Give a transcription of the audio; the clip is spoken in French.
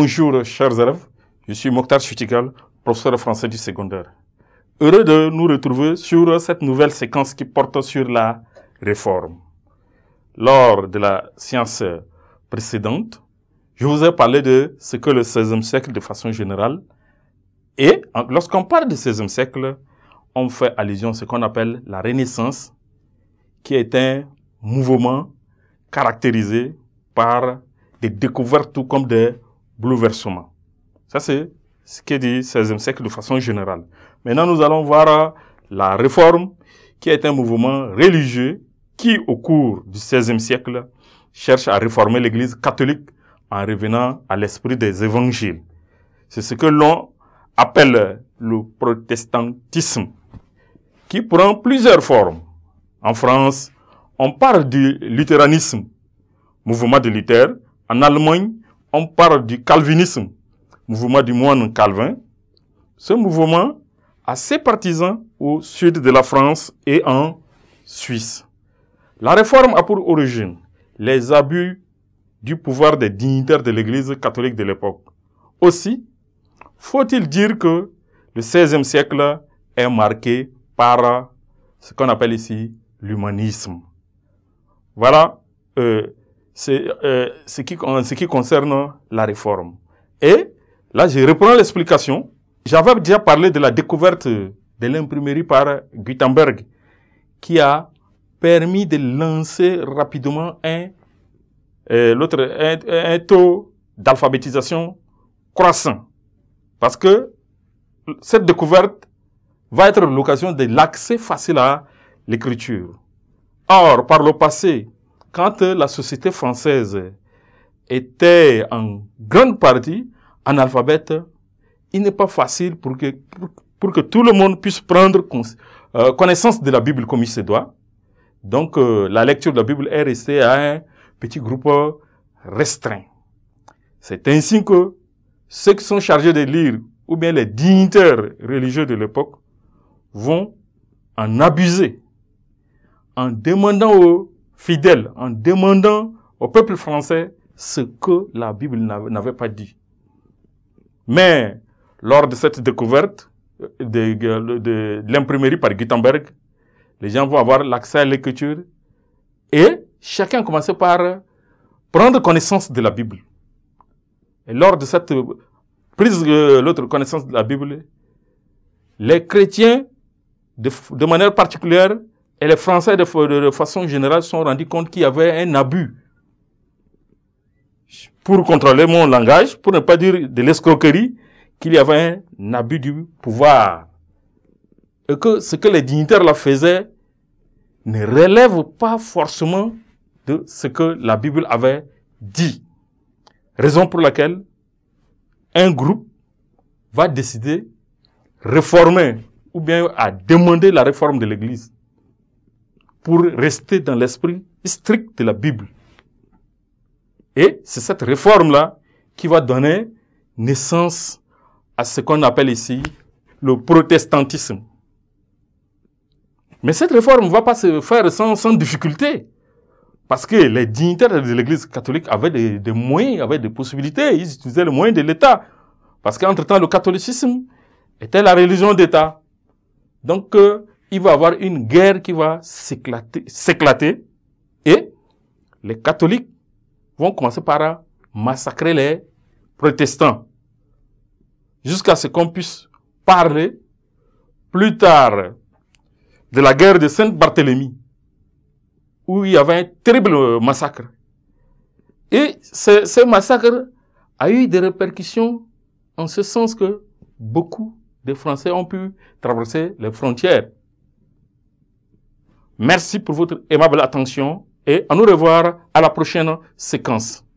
Bonjour, chers élèves. Je suis Mokhtar Chutikal, professeur français du secondaire. Heureux de nous retrouver sur cette nouvelle séquence qui porte sur la réforme. Lors de la séance précédente, je vous ai parlé de ce que le 16e siècle de façon générale. Et lorsqu'on parle du 16e siècle, on fait allusion à ce qu'on appelle la Renaissance, qui est un mouvement caractérisé par des découvertes tout comme des bouleversement. Ça, c'est ce qu'est dit 16e siècle de façon générale. Maintenant, nous allons voir euh, la réforme, qui est un mouvement religieux qui, au cours du 16e siècle, cherche à réformer l'Église catholique en revenant à l'esprit des évangiles. C'est ce que l'on appelle le protestantisme, qui prend plusieurs formes. En France, on parle du luthéranisme, mouvement de Luther. En Allemagne, on parle du calvinisme, mouvement du moine Calvin. Ce mouvement a ses partisans au sud de la France et en Suisse. La réforme a pour origine les abus du pouvoir des dignitaires de l'Église catholique de l'époque. Aussi, faut-il dire que le XVIe siècle est marqué par ce qu'on appelle ici l'humanisme. Voilà euh, c'est euh, ce, qui, ce qui concerne la réforme. Et là, je reprends l'explication. J'avais déjà parlé de la découverte de l'imprimerie par Gutenberg, qui a permis de lancer rapidement un, euh, l'autre, un, un taux d'alphabétisation croissant. Parce que cette découverte va être l'occasion de l'accès facile à l'écriture. Or, par le passé, quand la société française était en grande partie en analphabète, il n'est pas facile pour que, pour, que tout le monde puisse prendre euh, connaissance de la Bible comme il se doit. Donc euh, la lecture de la Bible est restée à un petit groupe restreint. C'est ainsi que ceux qui sont chargés de lire, ou bien les dignitaires religieux de l'époque, vont en abuser en demandant aux fidèle en demandant au peuple français ce que la Bible n'avait pas dit. Mais lors de cette découverte euh, de, l'imprimerie par Gutenberg, les gens vont avoir l'accès à l'écriture et chacun commençait par prendre connaissance de la Bible. Et lors de cette prise de l'autre connaissance de la Bible, les chrétiens, de manière particulière, et les Français, de, façon générale, se sont rendus compte qu'il y avait un abus pour contrôler mon langage, pour ne pas dire de l'escroquerie, qu'il y avait un abus du pouvoir. Et que ce que les dignitaires la faisaient ne relève pas forcément de ce que la Bible avait dit. Raison pour laquelle un groupe va décider réformer ou bien à demander la réforme de l'Église pour rester dans l'esprit strict de la Bible. Et c'est cette réforme-là qui va donner naissance à ce qu'on appelle ici le protestantisme. Mais cette réforme ne va pas se faire sans, difficulté. Parce que les dignitaires de l'Église catholique avaient des, moyens, avaient des possibilités. Ils utilisaient les moyens de l'État. Parce qu'entre-temps, le catholicisme était la religion d'État. Donc, euh, il va y avoir une guerre qui va s'éclater et les catholiques vont commencer par massacrer les protestants jusqu'à ce qu'on puisse parler plus tard de la guerre de Sainte-Barthélemy où il y avait un terrible massacre. Et ce, ce massacre a eu des répercussions en ce sens que beaucoup de Français ont pu traverser les frontières Merci pour votre aimable attention et à nous revoir à la prochaine séquence.